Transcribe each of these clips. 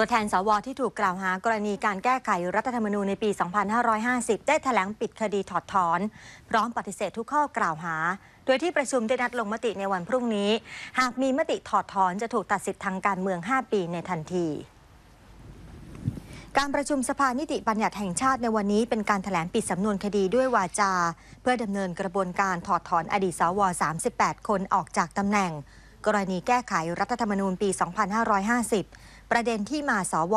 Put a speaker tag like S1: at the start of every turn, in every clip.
S1: ตัวแทนสวที่ถูกกล่าวหา กรณีการแก้ไขรัฐธรรมนูญในปี 2550 ได้ถแถลงปิดคดีถอดถอน พร้อมปฏิเสธทุกข้อกล่าวหา โดยที่ประชุมได้นัดลงมติในวันพรุ่งนี้ หากมีมติถอดถอนจะถูกตัดสิทธิ์ทางการเมือง 5 ปีในทันที การประชุมสภานิติบัญญัติแห่งชาติในวันนี้เป็นการถแถลงปิดสำนวนคดีด้วยวาจา เพื่อดำเนินกระบวนการถอดถอน อดีตสว 38 คนออกจากตำแหน่ง กรณีแก้ไขรัฐธรรมนูญปี 2550ประเด็นที่มาสว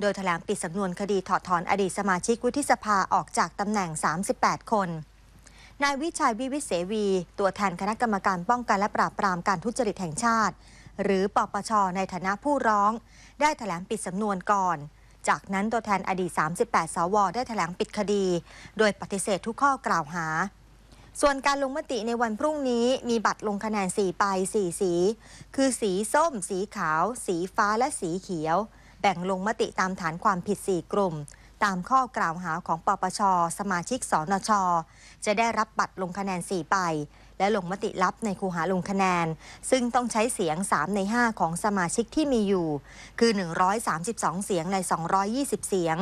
S1: โดยแถลงปิดสำนวนคดีถอดถอนอดีตสมาชิกวุฒิสภาออกจากตำแหน่ง 38 คน นายวิชัยวิวิเสวี ตัวแทนคณะกรรมการป้องกันและปราบปรามการทุจริตแห่งชาติ หรือปปช ในฐานะผู้ร้อง ได้แถลงปิดสำนวนก่อน จากนั้นตัวแทนอดีต38 สวได้แถลงปิดคดี โดยปฏิเสธทุกข้อกล่าวหาส่วนการลงมติในวันพรุ่งนี้มีบัตรลงคะแนน4ใไ4สี คือสีส้ม สีขาว สีฟ้าและสีเขียว แบ่งลงมติตามฐานความผิด4กลุ่ม ตามข้อกล่าวหาของปปช สมาชิกสนช จะได้รับบัตรลงคะแนน 4 ไป และลงมติรับในคูหาลงคะแนน ซึ่งต้องใช้เสียง 3 ใน 5 ของสมาชิกที่มีอยู่คือ 132เสียงใน220เสียง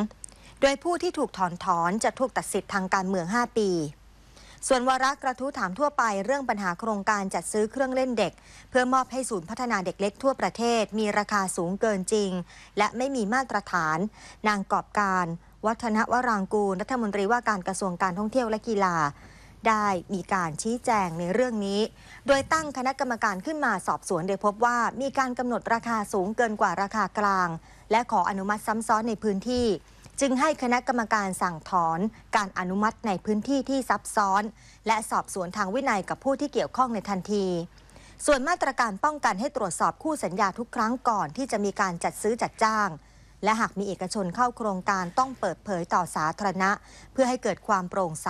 S1: โดยผู้ที่ถูกถอนถอนจะถูกตัดสิทธิ์ทางการเมือง5ปีส่วนวาระกระทู้ถามทั่วไป เรื่องปัญหาโครงการจัดซื้อเครื่องเล่นเด็ก เพื่อมอบให้ศูนย์พัฒนาเด็กเล็กทั่วประเทศมีราคาสูงเกินจริง และไม่มีมาตรฐาน นางกอบการ วัฒนวรางกูลรัฐมนตรีว่าการกระทรวงการท่องเที่ยวและกีฬา ได้มีการชี้แจงในเรื่องนี้ โดยตั้งคณะกรรมการขึ้นมาสอบสวนโดยพบว่ามีการกำหนดราคาสูงเกินกว่าราคากลาง และขออนุมัติซ้ำซ้อนในพื้นที่จึงให้คณะกรรมการสั่งถอน การอนุมัติในพื้นที่ที่ซับซ้อน และสอบสวนทางวินัยกับผู้ที่เกี่ยวข้องในทันที ส่วนมาตรการป้องกันให้ตรวจสอบคู่สัญญาทุกครั้งก่อนที่จะมีการจัดซื้อจัดจ้าง และหากมีเอกชนเข้าโครงการต้องเปิดเผยต่อสาธารณะ เพื่อให้เกิดความโปร่งใส